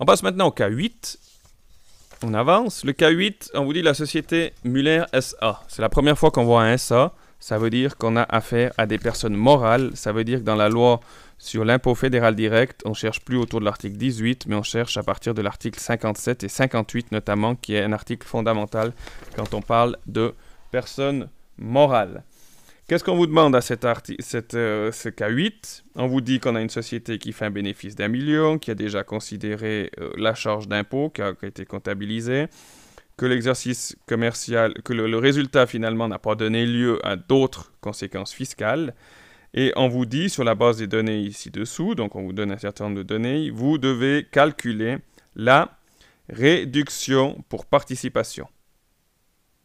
On passe maintenant au cas 8. On avance. Le cas 8, on vous dit la société Muller SA. C'est la première fois qu'on voit un SA. Ça veut dire qu'on a affaire à des personnes morales. Ça veut dire que dans la loi sur l'impôt fédéral direct, on cherche plus autour de l'article 18, mais on cherche à partir de l'article 57 et 58 notamment, qui est un article fondamental quand on parle de personnes morales. Qu'est-ce qu'on vous demande à euh, ce cas 8 On vous dit qu'on a une société qui fait un bénéfice d'un million, qui a déjà considéré euh, la charge d'impôt qui a été comptabilisée, que l'exercice commercial, que le résultat finalement n'a pas donné lieu à d'autres conséquences fiscales. Et on vous dit, sur la base des données ici-dessous, donc on vous donne un certain nombre de données, vous devez calculer la réduction pour participation.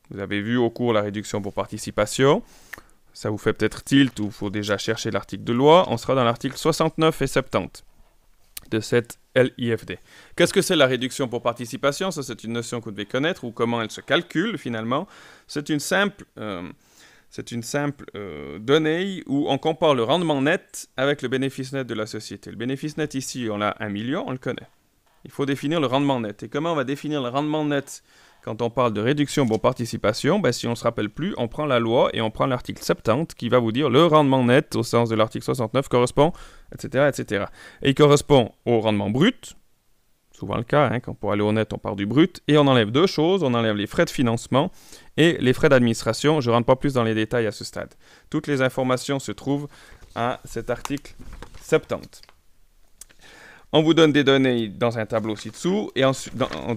Vous avez vu au cours la réduction pour participation ça vous fait peut-être tilt ou faut déjà chercher l'article de loi, on sera dans l'article 69 et 70 de cette LIFD. Qu'est-ce que c'est la réduction pour participation Ça, c'est une notion que vous devez connaître ou comment elle se calcule finalement. C'est une simple, euh, c'est une simple euh, donnée où on compare le rendement net avec le bénéfice net de la société. Le bénéfice net ici, on a 1 million, on le connaît. Il faut définir le rendement net. Et comment on va définir le rendement net quand on parle de réduction pour participation, ben, si on ne se rappelle plus, on prend la loi et on prend l'article 70 qui va vous dire le rendement net au sens de l'article 69 correspond, etc., etc. Et il correspond au rendement brut, souvent le cas, hein, quand pour aller au net, on part du brut, et on enlève deux choses, on enlève les frais de financement et les frais d'administration. Je ne rentre pas plus dans les détails à ce stade. Toutes les informations se trouvent à cet article 70. On vous donne des données dans un tableau ci-dessous et en,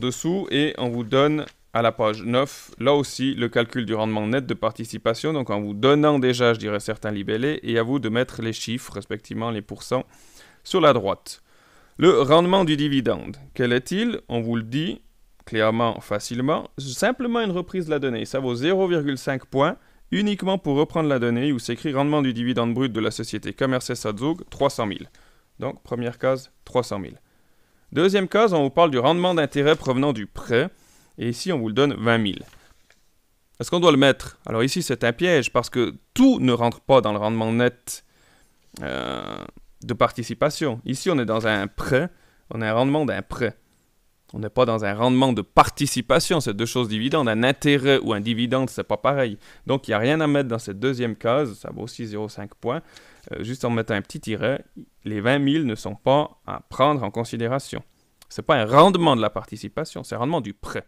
dessous et on vous donne à la page 9, là aussi, le calcul du rendement net de participation, donc en vous donnant déjà, je dirais, certains libellés, et à vous de mettre les chiffres, respectivement les pourcents, sur la droite. Le rendement du dividende, quel est-il On vous le dit clairement, facilement, simplement une reprise de la donnée. Ça vaut 0,5 points uniquement pour reprendre la donnée où s'écrit rendement du dividende brut de la société Commerce Sadzog, 300 000. Donc, première case, 300 000. Deuxième case, on vous parle du rendement d'intérêt provenant du prêt. Et ici, on vous le donne 20 000. Est-ce qu'on doit le mettre Alors ici, c'est un piège parce que tout ne rentre pas dans le rendement net euh, de participation. Ici, on est dans un prêt. On a un rendement d'un prêt. On n'est pas dans un rendement de participation, c'est deux choses dividendes. Un intérêt ou un dividende, c'est pas pareil. Donc il n'y a rien à mettre dans cette deuxième case, ça vaut 05 points. Euh, juste en mettant un petit tiret, les 20 000 ne sont pas à prendre en considération. Ce n'est pas un rendement de la participation, c'est un rendement du prêt.